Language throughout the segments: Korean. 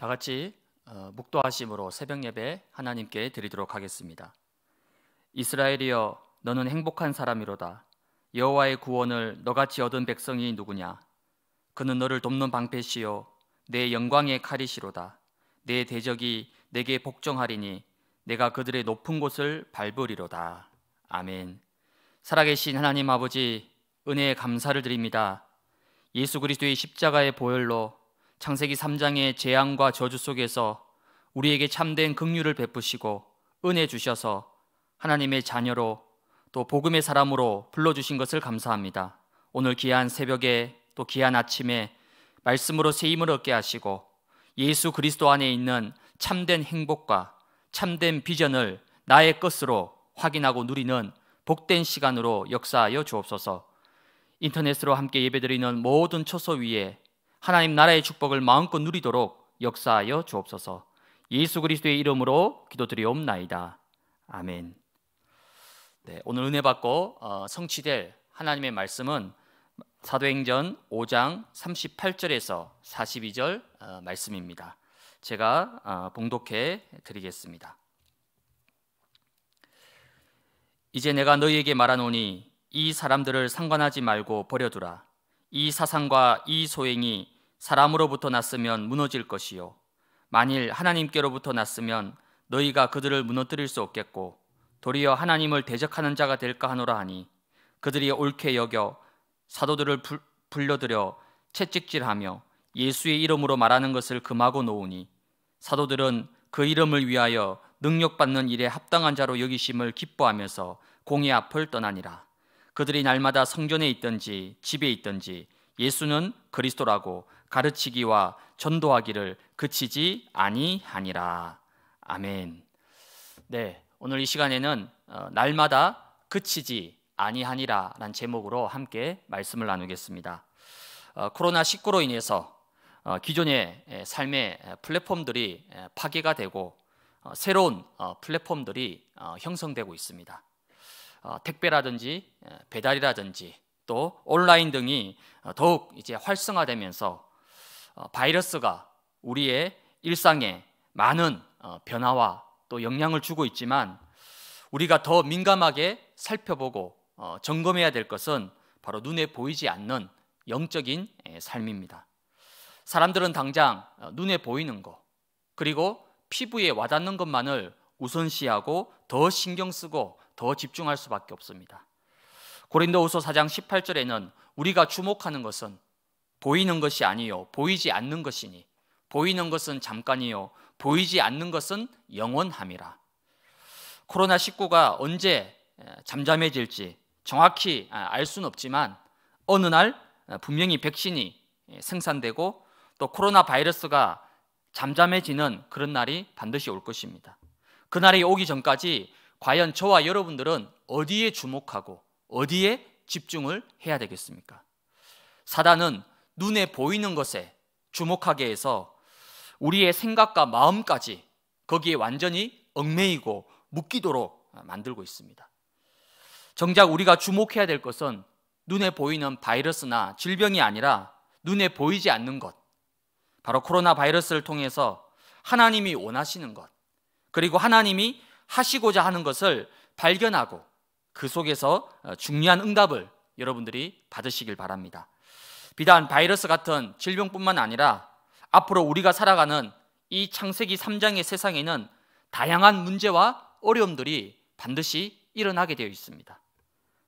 다 같이 어, 묵도하심으로 새벽 예배 하나님께 드리도록 하겠습니다. 이스라엘이여 너는 행복한 사람이로다. 여호와의 구원을 너같이 얻은 백성이 누구냐? 그는 너를 돕는 방패시요 내 영광의 칼이시로다. 내 대적이 내게 복종하리니 내가 그들의 높은 곳을 밟으리로다. 아멘. 살아계신 하나님 아버지 은혜에 감사를 드립니다. 예수 그리스도의 십자가의 보혈로 창세기 3장의 재앙과 저주 속에서 우리에게 참된 긍휼을 베푸시고 은혜 주셔서 하나님의 자녀로 또 복음의 사람으로 불러 주신 것을 감사합니다. 오늘 귀한 새벽에 또 귀한 아침에 말씀으로 새 힘을 얻게 하시고 예수 그리스도 안에 있는 참된 행복과 참된 비전을 나의 것으로 확인하고 누리는 복된 시간으로 역사하여 주옵소서. 인터넷으로 함께 예배드리는 모든 초소 위에 하나님 나라의 축복을 마음껏 누리도록 역사하여 주옵소서. 예수 그리스도의 이름으로 기도드리옵나이다. 아멘. 네, 오늘 은혜 받고 어, 성취될 하나님의 말씀은 사도행전 5장 38절에서 42절 말씀입니다. 제가 어, 봉독해 드리겠습니다. 이제 내가 너희에게 말하노니 이 사람들을 상관하지 말고 버려두라. 이 사상과 이 소행이 사람으로부터 났으면 무너질 것이요 만일 하나님께로부터 났으면 너희가 그들을 무너뜨릴 수 없겠고 도리어 하나님을 대적하는 자가 될까 하노라 하니 그들이 옳게 여겨 사도들을 불, 불러들여 채찍질하며 예수의 이름으로 말하는 것을 금하고 놓으니 사도들은 그 이름을 위하여 능력받는 일에 합당한 자로 여기심을 기뻐하면서 공의 앞을 떠나니라. 그들이 날마다 성전에 있든지 집에 있든지 예수는 그리스도라고 가르치기와 전도하기를 그치지 아니하니라. 아멘. 네, 오늘 이 시간에는 어, 날마다 그치지 아니하니라란 제목으로 함께 말씀을 나누겠습니다. 어, 코로나 19로 인해서 어, 기존의 삶의 플랫폼들이 파괴가 되고 새로운 플랫폼들이 형성되고 있습니다. 택배라든지 배달이라든지 또 온라인 등이 더욱 이제 활성화되면서 어, 바이러스가 우리의 일상에 많은 어, 변화와 또 영향을 주고 있지만 우리가 더 민감하게 살펴보고 어, 점검해야 될 것은 바로 눈에 보이지 않는 영적인 삶입니다. 사람들은 당장 눈에 보이는 것 그리고 피부에 와닿는 것만을 우선시하고 더 신경 쓰고 더 집중할 수밖에 없습니다. 고린도후서 4장 18절에는 우리가 주목하는 것은 보이는 것이 아니요 보이지 않는 것이니 보이는 것은 잠깐이요 보이지 않는 것은 영원함이라. 코로나 19가 언제 잠잠해질지 정확히 아, 알 수는 없지만 어느 날 아, 분명히 백신이 생산되고 또 코로나 바이러스가 잠잠해지는 그런 날이 반드시 올 것입니다. 그날이 오기 전까지 과연 저와 여러분들은 어디에 주목하고 어디에 집중을 해야 되겠습니까? 사단은 눈에 보이는 것에 주목하게 해서 우리의 생각과 마음까지 거기에 완전히 얽매이고 묶이도록 만들고 있습니다. 정작 우리가 주목해야 될 것은 눈에 보이는 바이러스나 질병이 아니라 눈에 보이지 않는 것. 바로 코로나 바이러스를 통해서 하나님이 원하시는 것. 그리고 하나님이 하시고자 하는 것을 발견하고 그 속에서 어, 중요한 응답을 여러분들이 받으시길 바랍니다. 비단 바이러스 같은 질병뿐만 아니라 앞으로 우리가 살아가는 이 창세기 3장의 세상에는 다양한 문제와 어려움들이 반드시 일어나게 되어 있습니다.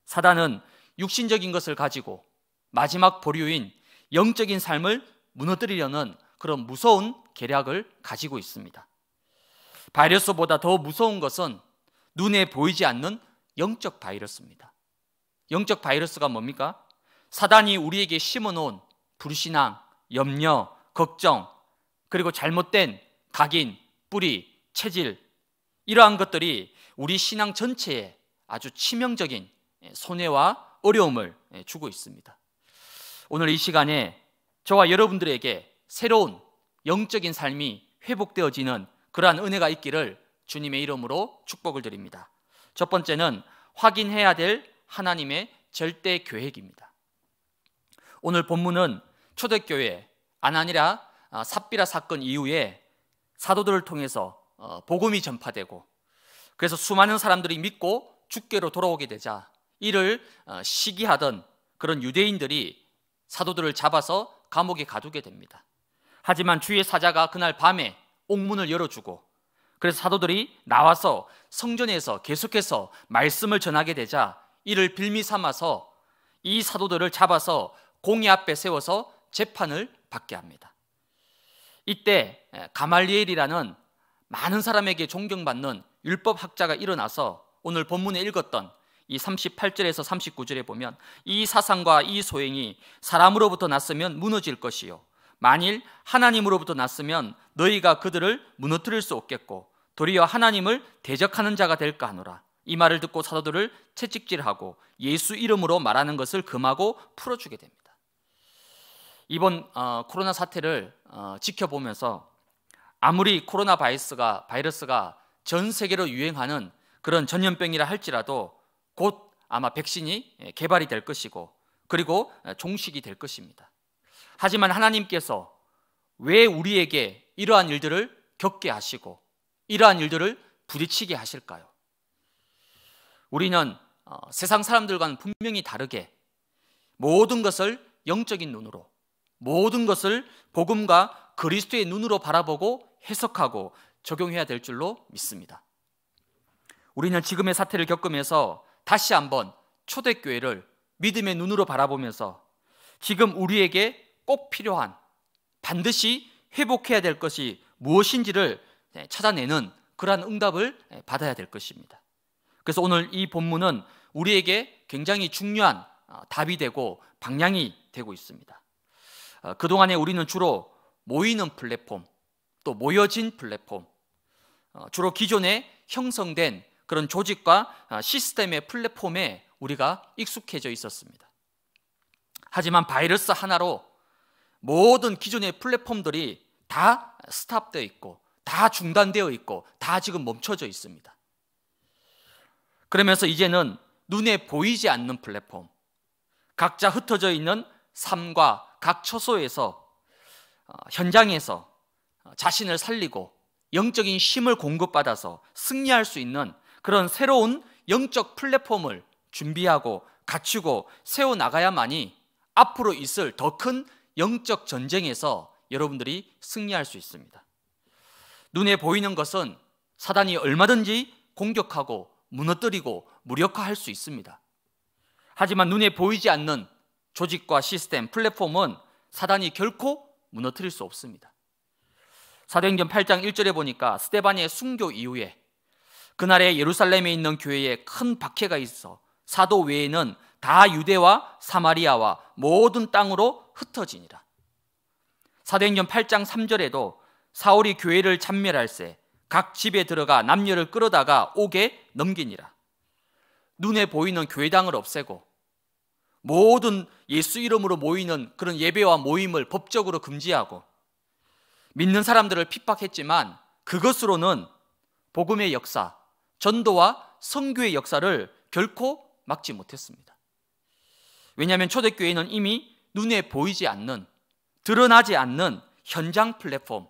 사단은 육신적인 것을 가지고 마지막 보류인 영적인 삶을 무너뜨리려는 그런 무서운 계략을 가지고 있습니다. 바이러스보다 더 무서운 것은 눈에 보이지 않는 영적 바이러스입니다. 영적 바이러스가 뭡니까? 사단이 우리에게 심어놓은 불신앙, 염려, 걱정, 그리고 잘못된 각인, 뿌리, 체질, 이러한 것들이 우리 신앙 전체에 아주 치명적인 손해와 어려움을 주고 있습니다. 오늘 이 시간에 저와 여러분들에게 새로운 영적인 삶이 회복되어지는 그러한 은혜가 있기를 주님의 이름으로 축복을 드립니다. 첫 번째는 확인해야 될 하나님의 절대 계획입니다. 오늘 본문은 초대교회 아나니라 아, 삽비라 사건 이후에 사도들을 통해서 어, 복음이 전파되고 그래서 수많은 사람들이 믿고 주께로 돌아오게 되자 이를 어, 시기하던 그런 유대인들이 사도들을 잡아서 감옥에 가두게 됩니다. 하지만 주의 사자가 그날 밤에 옥문을 열어주고 그래서 사도들이 나와서 성전에서 계속해서 말씀을 전하게 되자 이를 빌미 삼아서 이 사도들을 잡아서 공의 앞에 세워서 재판을 받게 합니다. 이때 예, 가말리엘이라는 많은 사람에게 존경받는 율법 학자가 일어나서 오늘 본문에 읽었던 이 38절에서 39절에 보면 이 사상과 이 소행이 사람으로부터 났으면 무너질 것이요 만일 하나님으로부터 났으면 너희가 그들을 무너뜨릴 수 없겠고 도리어 하나님을 대적하는 자가 될까 하노라. 이 말을 듣고 사도들을 채찍질하고 예수 이름으로 말하는 것을 금하고 풀어주게 됩니다. 이번 어, 코로나 사태를 어, 지켜보면서 아무리 코로나 바이러스가 바이러스가 전 세계로 유행하는 그런 전염병이라 할지라도 곧 아마 백신이 예, 개발이 될 것이고 그리고 예, 종식이 될 것입니다. 하지만 하나님께서 왜 우리에게 이러한 일들을 겪게 하시고 이러한 일들을 부딪히게 하실까요? 우리는 어, 세상 사람들과는 분명히 다르게 모든 것을 영적인 눈으로 모든 것을 복음과 그리스도의 눈으로 바라보고 해석하고 적용해야 될 줄로 믿습니다. 우리는 지금의 사태를 겪으면서 다시 한번 초대교회를 믿음의 눈으로 바라보면서 지금 우리에게 꼭 필요한 반드시 회복해야 될 것이 무엇인지를 예, 찾아내는 그러한 응답을 예, 받아야 될 것입니다. 그래서 오늘 이 본문은 우리에게 굉장히 중요한 어, 답이 되고 방향이 되고 있습니다. 어, 그동안에 우리는 주로 모이는 플랫폼, 또 모여진 플랫폼, 어, 주로 기존에 형성된 그런 조직과 시스템의 플랫폼에 우리가 익숙해져 있었습니다. 하지만 바이러스 하나로 모든 기존의 플랫폼들이 다 스탑되어 있고 다 중단되어 있고 다 지금 멈춰져 있습니다. 그러면서 이제는 눈에 보이지 않는 플랫폼, 각자 흩어져 있는 삶과 각 처소에서 어, 현장에서 어, 자신을 살리고 영적인 힘을 공급받아서 승리할 수 있는 그런 새로운 영적 플랫폼을 준비하고 갖추고 세워 나가야만이 앞으로 있을 더 큰 영적 전쟁에서 여러분들이 승리할 수 있습니다. 눈에 보이는 것은 사단이 얼마든지 공격하고 무너뜨리고 무력화할 수 있습니다. 하지만 눈에 보이지 않는 조직과 시스템, 플랫폼은 사단이 결코 무너뜨릴 수 없습니다. 사도행전 8장 1절에 보니까 스테반의 순교 이후에 그날에 예루살렘에 있는 교회에 큰 박해가 있어 사도 외에는 다 유대와 사마리아와 모든 땅으로 흩어지니라. 사도행전 8장 3절에도 사울이 교회를 참멸할세 각 집에 들어가 남녀를 끌어다가 옥에 넘기니라. 눈에 보이는 교회당을 없애고 모든 예수 이름으로 모이는 그런 예배와 모임을 법적으로 금지하고 믿는 사람들을 핍박했지만 그것으로는 복음의 역사, 전도와 성교의 역사를 결코 막지 못했습니다. 왜냐하면 초대교회는 이미 눈에 보이지 않는, 드러나지 않는 현장 플랫폼,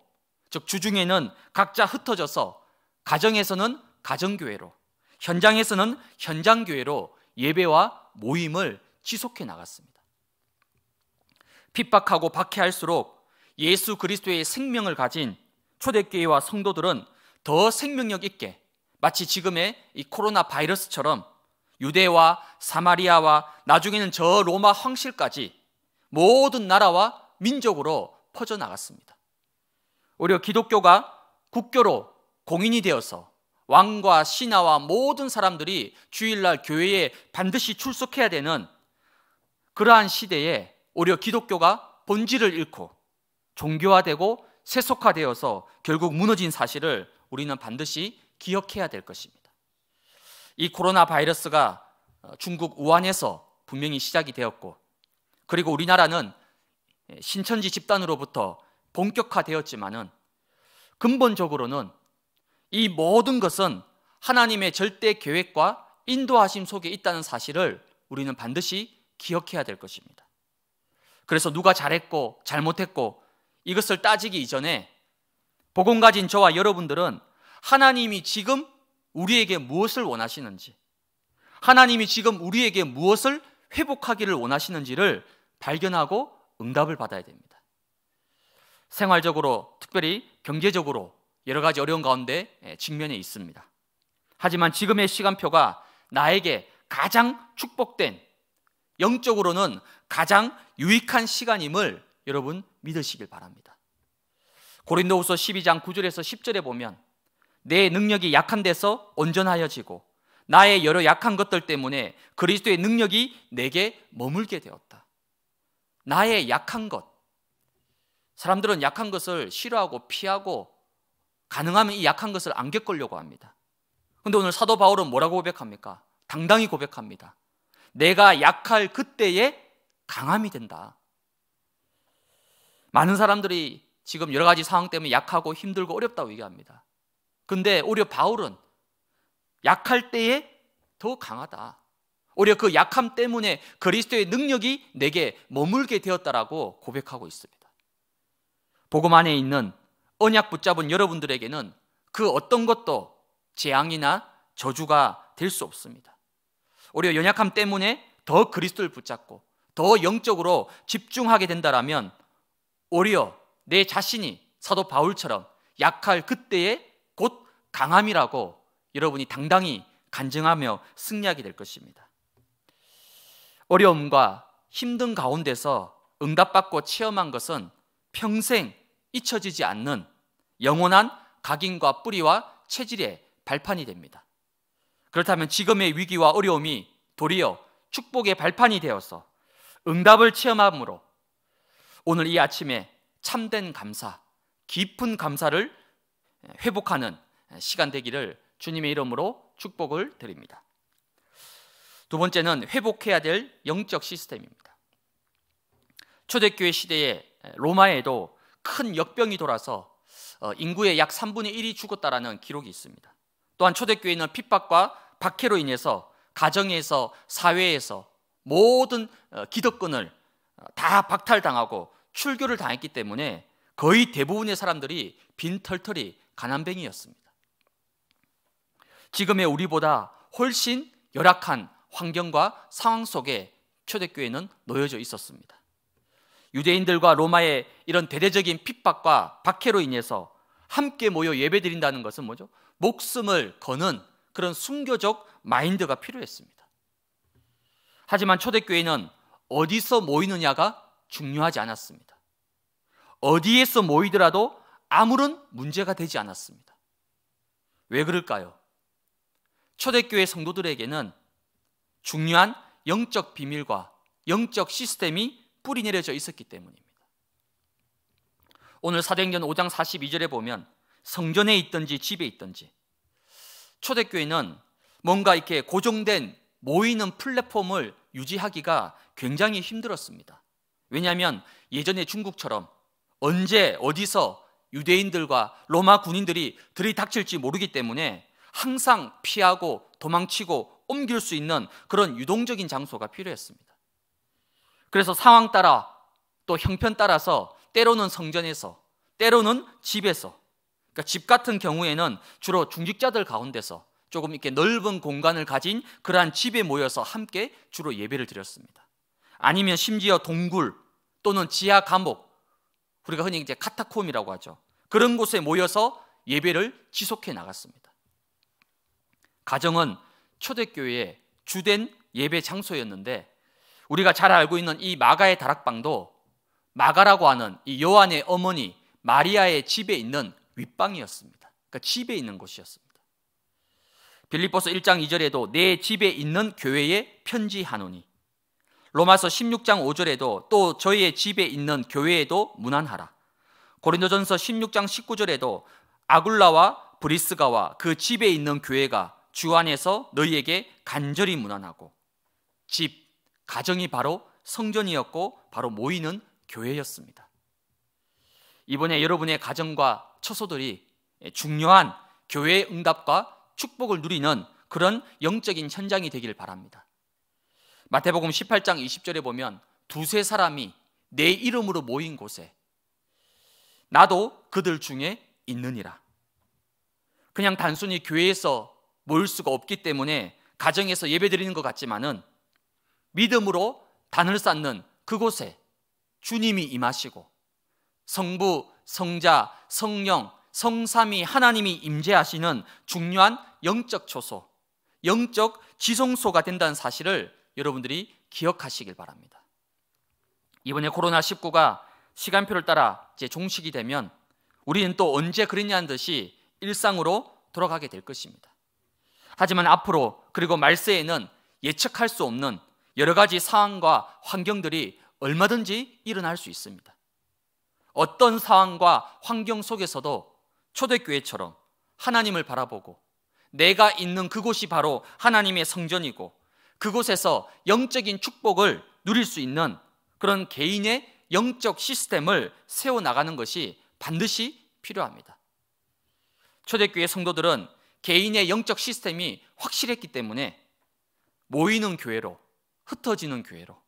즉 주중에는 각자 흩어져서 가정에서는 가정교회로 현장에서는 현장교회로 예배와 모임을 지속해 나갔습니다. 핍박하고 박해할수록 예수 그리스도의 생명을 가진 초대교회와 성도들은 더 생명력 있게 마치 지금의 이 코로나 바이러스처럼 유대와 사마리아와 나중에는 저 로마 황실까지 모든 나라와 민족으로 퍼져나갔습니다. 오히려 기독교가 국교로 공인이 되어서 왕과 신하와 모든 사람들이 주일날 교회에 반드시 출석해야 되는 그러한 시대에 오히려 기독교가 본질을 잃고 종교화되고 세속화되어서 결국 무너진 사실을 우리는 반드시 기억해야 될 것입니다. 이 코로나 바이러스가 어, 중국 우한에서 분명히 시작이 되었고 그리고 우리나라는 예, 신천지 집단으로부터 본격화되었지만은 근본적으로는 이 모든 것은 하나님의 절대 계획과 인도하심 속에 있다는 사실을 우리는 반드시 기억해야 될 것입니다. 그래서 누가 잘했고 잘못했고 이것을 따지기 이전에 복음 가진 저와 여러분들은 하나님이 지금 우리에게 무엇을 원하시는지 하나님이 지금 우리에게 무엇을 회복하기를 원하시는지를 발견하고 응답을 받아야 됩니다. 생활적으로 특별히 경제적으로 여러 가지 어려운 가운데 예, 직면해 있습니다. 하지만 지금의 시간표가 나에게 가장 축복된 영적으로는 가장 유익한 시간임을 여러분 믿으시길 바랍니다. 고린도후서 12장 9절에서 10절에 보면 내 능력이 약한 데서 온전하여지고 나의 여러 약한 것들 때문에 그리스도의 능력이 내게 머물게 되었다. 나의 약한 것, 사람들은 약한 것을 싫어하고 피하고 가능하면 이 약한 것을 안 겪으려고 합니다. 근데 오늘 사도 바울은 뭐라고 고백합니까? 당당히 고백합니다. 내가 약할 그때에 강함이 된다. 많은 사람들이 지금 여러 가지 상황 때문에 약하고 힘들고 어렵다고 얘기합니다. 근데 오히려 바울은 약할 때에 더 강하다. 오히려 그 약함 때문에 그리스도의 능력이 내게 머물게 되었다라고 고백하고 있습니다. 복음 안에 있는 언약 붙잡은 여러분들에게는 그 어떤 것도 재앙이나 저주가 될 수 없습니다. 오히려 연약함 때문에 더 그리스도를 붙잡고 더 영적으로 집중하게 된다라면 오히려 내 자신이 사도 바울처럼 약할 그때에 곧 강함이라고 여러분이 당당히 간증하며 승리하게 될 것입니다. 어려움과 힘든 가운데서 응답받고 체험한 것은 평생 잊혀지지 않는 영원한 각인과 뿌리와 체질의 발판이 됩니다. 그렇다면 지금의 위기와 어려움이 도리어 축복의 발판이 되어서 응답을 체험함으로 오늘 이 아침에 참된 감사, 깊은 감사를 회복하는 시간 되기를 주님의 이름으로 축복을 드립니다. 두 번째는 회복해야 될 영적 시스템입니다. 초대교회 시대의 로마에도 큰 역병이 돌아서 어, 인구의 약 3분의 1이 죽었다라는 기록이 있습니다. 또한 초대교회는 핍박과 박해로 인해서 가정에서 사회에서 모든 어, 기득권을 어, 다 박탈당하고 출교를 당했기 때문에 거의 대부분의 사람들이 빈털털이 가난뱅이였습니다. 지금의 우리보다 훨씬 열악한 환경과 상황 속에 초대교회는 놓여져 있었습니다. 유대인들과 로마의 이런 대대적인 핍박과 박해로 인해서 함께 모여 예배드린다는 것은 뭐죠? 목숨을 거는 그런 순교적 마인드가 필요했습니다. 하지만 초대교회는 어디서 모이느냐가 중요하지 않았습니다. 어디에서 모이더라도 아무런 문제가 되지 않았습니다. 왜 그럴까요? 초대교회 성도들에게는 중요한 영적 비밀과 영적 시스템이 뿌리 내려져 있었기 때문입니다. 오늘 사도행전 5장 42절에 보면 성전에 있든지 집에 있든지 초대교회는 뭔가 이렇게 고정된 모이는 플랫폼을 유지하기가 굉장히 힘들었습니다. 왜냐하면 예전에 중국처럼 언제 어디서 유대인들과 로마 군인들이 들이닥칠지 모르기 때문에 항상 피하고 도망치고 옮길 수 있는 그런 유동적인 장소가 필요했습니다. 그래서 상황 따라 또 형편 따라서 때로는 성전에서 때로는 집에서 그러니까 집 같은 경우에는 주로 중직자들 가운데서 조금 이렇게 넓은 공간을 가진 그러한 집에 모여서 함께 주로 예배를 드렸습니다. 아니면 심지어 동굴 또는 지하 감옥 우리가 흔히 이제 카타콤이라고 하죠. 그런 곳에 모여서 예배를 지속해 나갔습니다. 가정은 초대교회의 주된 예배 장소였는데 우리가 잘 알고 있는 이 마가의 다락방도 마가라고 하는 이 요한의 어머니 마리아의 집에 있는 윗방이었습니다. 그러니까 집에 있는 곳이었습니다. 빌립보서 1장 2절에도 내 집에 있는 교회에 편지하노니 로마서 16장 5절에도 또 저희의 집에 있는 교회에도 문안하라. 고린도전서 16장 19절에도 아굴라와 브리스가와 그 집에 있는 교회가 주 안에서 너희에게 간절히 문안하고 집 가정이 바로 성전이었고 바로 모이는 교회였습니다. 이번에 여러분의 가정과 처소들이 중요한 교회의 응답과 축복을 누리는 그런 영적인 현장이 되기 바랍니다. 마태복음 18장 20절에 보면 두세 사람이 내 이름으로 모인 곳에 나도 그들 중에 있느니라. 그냥 단순히 교회에서 모일 수가 없기 때문에 가정에서 예배 드리는 것 같지만은 믿음으로 단을 쌓는 그곳에 주님이 임하시고 성부, 성자, 성령, 성삼이 하나님이 임재하시는 중요한 영적 초소, 영적 지성소가 된다는 사실을 여러분들이 기억하시길 바랍니다. 이번에 코로나19가 시간표를 따라 이제 종식이 되면 우리는 또 언제 그랬냐는 듯이 일상으로 돌아가게 될 것입니다. 하지만 앞으로 그리고 말세에는 예측할 수 없는 여러 가지 상황과 환경들이 얼마든지 일어날 수 있습니다. 어떤 상황과 환경 속에서도 초대교회처럼 하나님을 바라보고 내가 있는 그곳이 바로 하나님의 성전이고 그곳에서 영적인 축복을 누릴 수 있는 그런 개인의 영적 시스템을 세워나가는 것이 반드시 필요합니다. 초대교회 성도들은 개인의 영적 시스템이 확실했기 때문에 모이는 교회로 흩어지는 교회로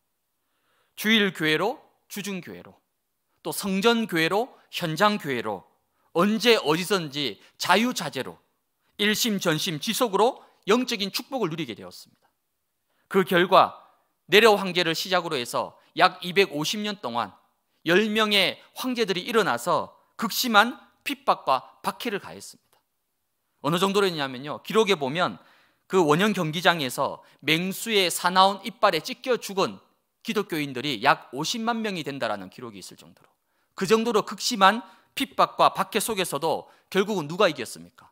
주일 교회로 주중 교회로 또 성전 교회로 현장 교회로 언제 어디선지 자유자재로 일심 전심 지속으로 영적인 축복을 누리게 되었습니다. 그 결과 내려 황제를 시작으로 해서 약 250년 동안 10명의 황제들이 일어나서 극심한 핍박과 박해를 가했습니다. 어느 정도로했냐면요 기록에 보면 그 원형 경기장에서 맹수의 사나운 이빨에 찢겨 죽은 기독교인들이 약 50만 명이 된다라는 기록이 있을 정도로 그 정도로 극심한 핍박과 박해 속에서도 결국은 누가 이겼습니까?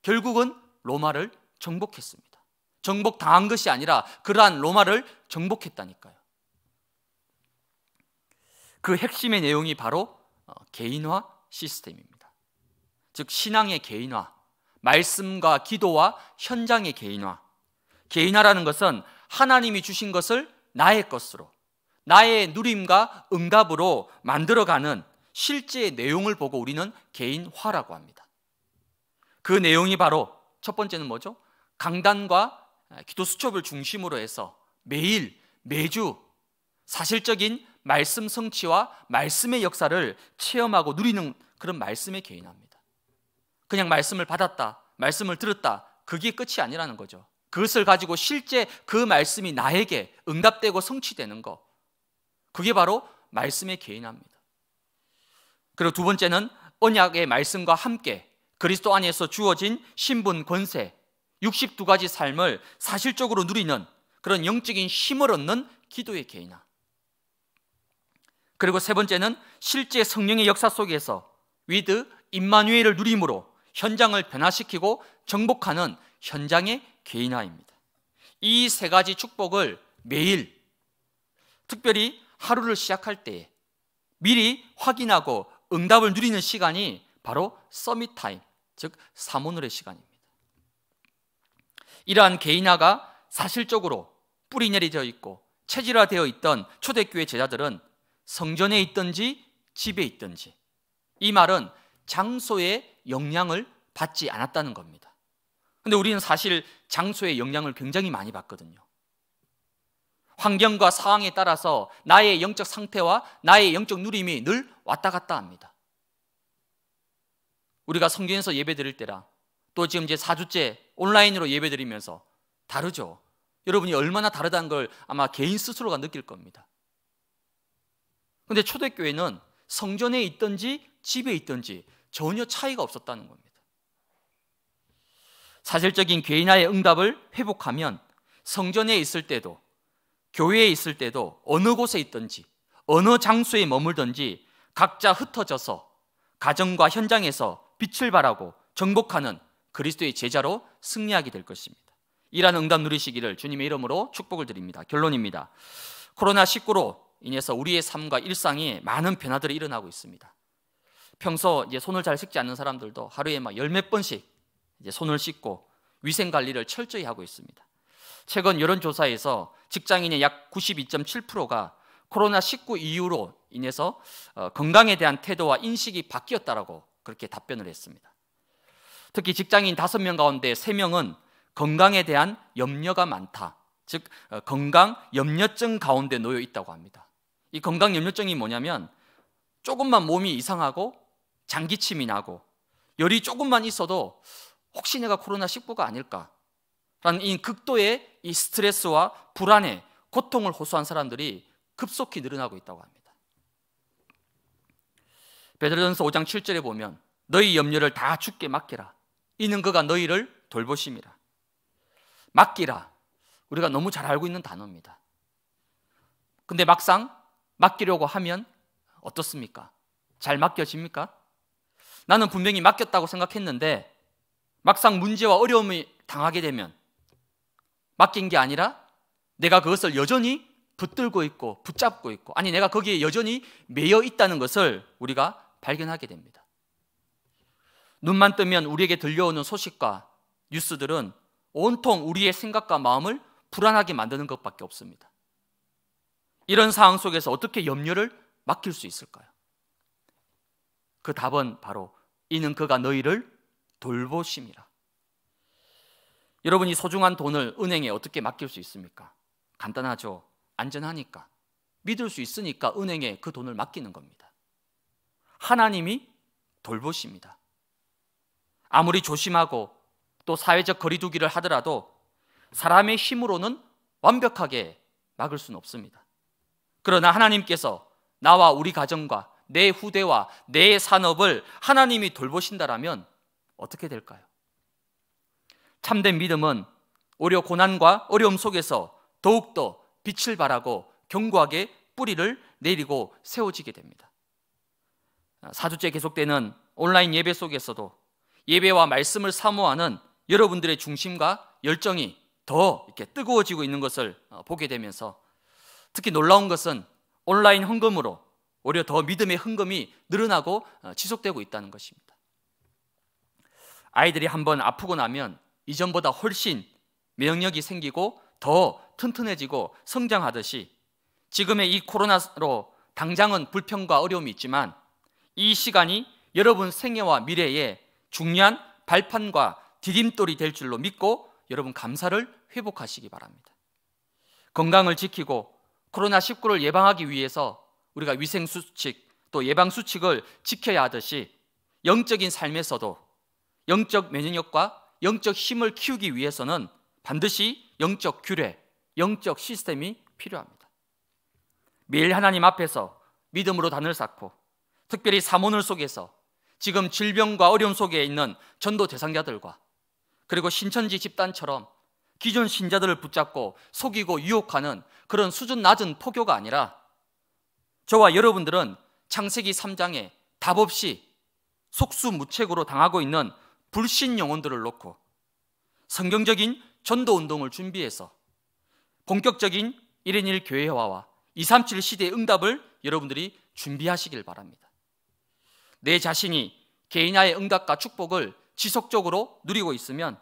결국은 로마를 정복했습니다. 정복당한 것이 아니라 그러한 로마를 정복했다니까요. 그 핵심의 내용이 바로 어, 개인화 시스템입니다. 즉 신앙의 개인화, 말씀과 기도와 현장의 개인화. 개인화라는 것은 하나님이 주신 것을 나의 것으로, 나의 누림과 응답으로 만들어가는 실제 내용을 보고 우리는 개인화라고 합니다. 그 내용이 바로 첫 번째는 뭐죠? 강단과 기도 수첩을 중심으로 해서 매일, 매주 사실적인 말씀 성취와 말씀의 역사를 체험하고 누리는 그런 말씀의 개인화입니다. 그냥 말씀을 받았다, 말씀을 들었다. 그게 끝이 아니라는 거죠. 그것을 가지고 실제 그 말씀이 나에게 응답되고 성취되는 것. 그게 바로 말씀의 개인화입니다 그리고 두 번째는 언약의 말씀과 함께 그리스도 안에서 주어진 신분 권세 62가지 삶을 사실적으로 누리는 그런 영적인 힘을 얻는 기도의 개인화. 그리고 세 번째는 실제 성령의 역사 속에서 위드 임마누엘을 누림으로 현장을 변화시키고 정복하는 현장의 개인화입니다. 이 세 가지 축복을 매일 특별히 하루를 시작할 때 미리 확인하고 응답을 누리는 시간이 바로 서밋 타임, 즉 사모늘의 시간입니다. 이러한 개인화가 사실적으로 뿌리 내리져 있고 체질화되어 있던 초대교회 제자들은 성전에 있든지 집에 있든지 이 말은 장소에 영향을 받지 않았다는 겁니다. 근데 우리는 사실 장소의 영향을 굉장히 많이 받거든요. 환경과 상황에 따라서 나의 영적 상태와 나의 영적 누림이 늘 왔다 갔다 합니다. 우리가 성경에서 예배 드릴 때라또 지금 이제 4주째 온라인으로 예배 드리면서 다르죠. 여러분이 얼마나 다르다는 걸 아마 개인 스스로가 느낄 겁니다. 근데 초대교회는 성전에 있든지 집에 있든지 전혀 차이가 없었다는 겁니다. 사실적인 괴인화의 응답을 회복하면 성전에 있을 때도 교회에 있을 때도 어느 곳에 있든지 어느 장소에 머물든지 각자 흩어져서 가정과 현장에서 빛을 발하고 정복하는 그리스도의 제자로 승리하게 될 것입니다. 이러 응답 누리시기를 주님의 이름으로 축복을 드립니다. 결론입니다. 코로나19로 인해서 우리의 삶과 일상에 많은 변화들이 일어나고 있습니다. 평소 이제 손을 잘 씻지 않는 사람들도 하루에 막열몇 번씩 이제 손을 씻고 위생 관리를 철저히 하고 있습니다. 최근 여론조사에서 직장인의 약 92.7%가 코로나19 이후로 인해서 어, 건강에 대한 태도와 인식이 바뀌었다라고 그렇게 답변을 했습니다. 특히 직장인 5명 가운데 3명은 건강에 대한 염려가 많다. 즉 어, 건강 염려증 가운데 놓여 있다고 합니다. 이 건강 염려증이 뭐냐면 조금만 몸이 이상하고 장기침이 나고 열이 조금만 있어도 혹시 내가 코로나19가 아닐까라는 이 극도의 이 스트레스와 불안에 고통을 호소한 사람들이 급속히 늘어나고 있다고 합니다. 베드로전서 5장 7절에 보면 너희 염려를 다 주께 맡기라 이는 그가 너희를 돌보심이라. 맡기라. 우리가 너무 잘 알고 있는 단어입니다. 근데 막상 맡기려고 하면 어떻습니까? 잘 맡겨집니까? 나는 분명히 맡겼다고 생각했는데 막상 문제와 어려움이 당하게 되면 맡긴 게 아니라 내가 그것을 여전히 붙들고 있고 붙잡고 있고 아니 내가 거기에 여전히 매여 있다는 것을 우리가 발견하게 됩니다. 눈만 뜨면 우리에게 들려오는 소식과 뉴스들은 온통 우리의 생각과 마음을 불안하게 만드는 것밖에 없습니다. 이런 상황 속에서 어떻게 염려를 맡길 수 있을까요? 그 답은 바로 이는 그가 너희를 돌보심이라. 여러분이 소중한 돈을 은행에 어떻게 맡길 수 있습니까? 간단하죠. 안전하니까. 믿을 수 있으니까 은행에 그 돈을 맡기는 겁니다. 하나님이 돌보십니다. 아무리 조심하고 또 사회적 거리두기를 하더라도 사람의 힘으로는 완벽하게 막을 수는 없습니다. 그러나 하나님께서 나와 우리 가정과 내 후대와 내 산업을 하나님이 돌보신다라면 어떻게 될까요? 참된 믿음은 오려 고난과 어려움 속에서 더욱더 빛을 발하고 견고하게 뿌리를 내리고 세워지게 됩니다. 4주째 계속되는 온라인 예배 속에서도 예배와 말씀을 사모하는 여러분들의 중심과 열정이 더 이렇게 뜨거워지고 있는 것을 보게 되면서 특히 놀라운 것은 온라인 헌금으로 오히려 더 믿음의 흥금이 늘어나고 어, 지속되고 있다는 것입니다. 아이들이 한번 아프고 나면 이전보다 훨씬 면역력이 생기고 더 튼튼해지고 성장하듯이 지금의 이 코로나로 당장은 불평과 어려움이 있지만 이 시간이 여러분 생애와 미래에 중요한 발판과 디딤돌이 될 줄로 믿고 여러분 감사를 회복하시기 바랍니다. 건강을 지키고 코로나19를 예방하기 위해서 우리가 위생 수칙 또 예방 수칙을 지켜야 하듯이 영적인 삶에서도 영적 면역력과 영적 힘을 키우기 위해서는 반드시 영적 규례, 영적 시스템이 필요합니다. 매일 하나님 앞에서 믿음으로 단을 쌓고 특별히 사모늘 속에서 지금 질병과 어려움 속에 있는 전도 대상자들과 그리고 신천지 집단처럼 기존 신자들을 붙잡고 속이고 유혹하는 그런 수준 낮은 포교가 아니라 저와 여러분들은 창세기 3장에 답 없이 속수무책으로 당하고 있는 불신 영혼들을 놓고 성경적인 전도 운동을 준비해서 본격적인 1인일 교회화와 237 시대의 응답을 여러분들이 준비하시길 바랍니다. 내 자신이 개인화의 응답과 축복을 지속적으로 누리고 있으면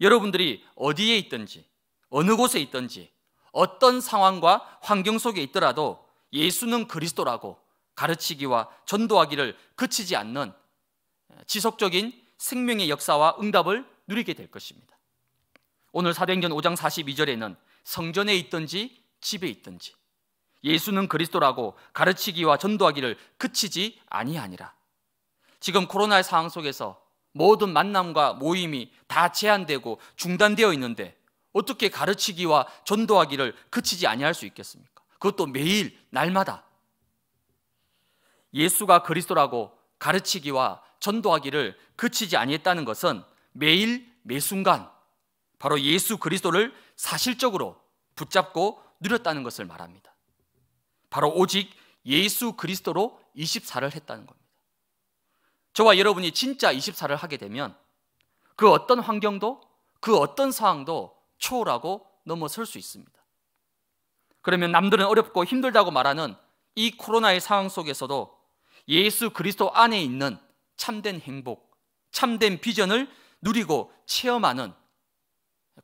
여러분들이 어디에 있든지 어느 곳에 있든지 어떤 상황과 환경 속에 있더라도 예수는 그리스도라고 가르치기와 전도하기를 그치지 않는 지속적인 생명의 역사와 응답을 누리게 될 것입니다. 오늘 사도행전 5장 42절에는 성전에 있든지 집에 있든지 예수는 그리스도라고 가르치기와 전도하기를 그치지 아니하니라. 지금 코로나의 상황 속에서 모든 만남과 모임이 다 제한되고 중단되어 있는데 어떻게 가르치기와 전도하기를 그치지 아니할 수 있겠습니까? 그것도 매일 날마다 예수가 그리스도라고 가르치기와 전도하기를 그치지 아니했다는 것은 매일 매순간 바로 예수 그리스도를 사실적으로 붙잡고 누렸다는 것을 말합니다. 바로 오직 예수 그리스도로 24를 했다는 겁니다. 저와 여러분이 진짜 24를 하게 되면 그 어떤 환경도 그 어떤 상황도 초월하고 넘어설 수 있습니다. 그러면 남들은 어렵고 힘들다고 말하는 이 코로나의 상황 속에서도 예수 그리스도 안에 있는 참된 행복, 참된 비전을 누리고 체험하는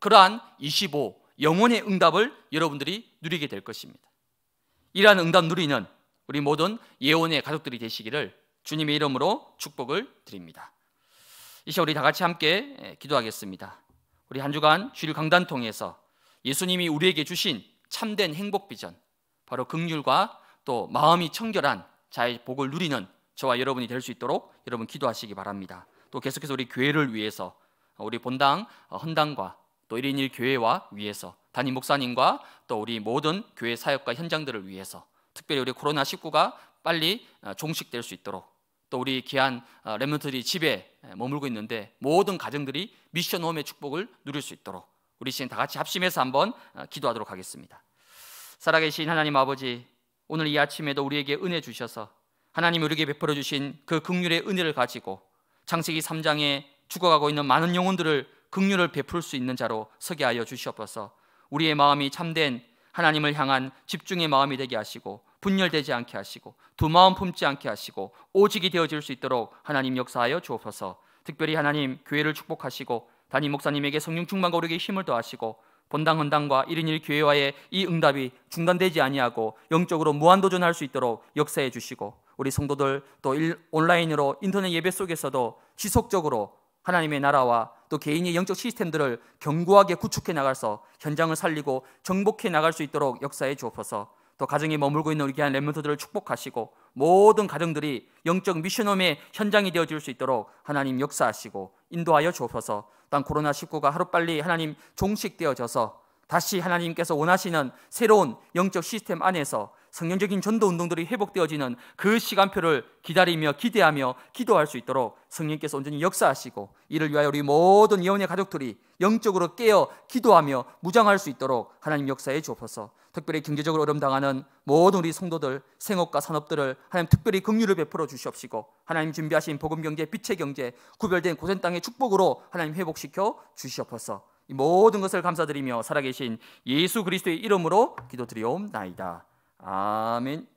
그러한 25 영혼의 응답을 여러분들이 누리게 될 것입니다. 이러한 응답 누리는 우리 모든 예언의 가족들이 되시기를 주님의 이름으로 축복을 드립니다. 이시 우리 다 같이 함께 예, 기도하겠습니다. 우리 한 주간 주일 강단 통해서 예수님이 우리에게 주신 참된 행복 비전, 바로 극률과 또 마음이 청결한 자의 복을 누리는 저와 여러분이 될 수 있도록 여러분 기도하시기 바랍니다. 또 계속해서 우리 교회를 위해서 우리 본당 어, 헌당과 또 1인 1 교회와 위해서 담임 목사님과 또 우리 모든 교회 사역과 현장들을 위해서 특별히 우리 코로나 19가 빨리 어, 종식될 수 있도록 또 우리 귀한 렘넌트들이 어, 집에 머물고 있는데 모든 가정들이 미션홈의 축복을 누릴 수 있도록 우리 신 다 같이 합심해서 한번 어, 기도하도록 하겠습니다. 살아계신 하나님 아버지, 오늘 이 아침에도 우리에게 은혜 주셔서 하나님 우리에게 베풀어 주신 그 긍휼의 은혜를 가지고 창세기 3장에 죽어가고 있는 많은 영혼들을 긍휼을 베풀 수 있는 자로 서게 하여 주시옵소서. 우리의 마음이 참된 하나님을 향한 집중의 마음이 되게 하시고 분열되지 않게 하시고 두 마음 품지 않게 하시고 오직이 되어질 수 있도록 하나님 역사하여 주옵소서. 특별히 하나님 교회를 축복하시고 담임 목사님에게 성령 충만 거룩의 힘을 더하시고 본당 헌당과 1인 1 교회와의 이 응답이 중단되지 아니하고 영적으로 무한 도전할 수 있도록 역사해 주시고 우리 성도들 또 온라인으로 인터넷 예배 속에서도 지속적으로 하나님의 나라와 또 개인의 영적 시스템들을 견고하게 구축해 나가서 현장을 살리고 정복해 나갈 수 있도록 역사해 주옵소서. 또 가정에 머물고 있는 우리 귀한 렘몬트들을 축복하시고 모든 가정들이 영적 미션홈의 현장이 되어줄 수 있도록 하나님 역사하시고 인도하여 주옵소서 땅 코로나19가 하루빨리 하나님 종식되어져서 다시 하나님께서 원하시는 새로운 영적 시스템 안에서 성령적인 전도 운동들이 회복되어지는 그 시간표를 기다리며 기대하며 기도할 수 있도록 성령께서 온전히 역사하시고 이를 위하여 우리 모든 예언의 가족들이 영적으로 깨어 기도하며 무장할 수 있도록 하나님 역사에 주옵소서 특별히 경제적으로 어려움 당하는 모든 우리 성도들 생업과 산업들을 하나님 특별히 긍휼을 베풀어 주시옵시고 하나님 준비하신 복음 경제 빛의 경제 구별된 고센 땅의 축복으로 하나님 회복시켜 주시옵소서. 이 모든 것을 감사드리며 살아계신 예수 그리스도의 이름으로 기도드리옵나이다. 아멘.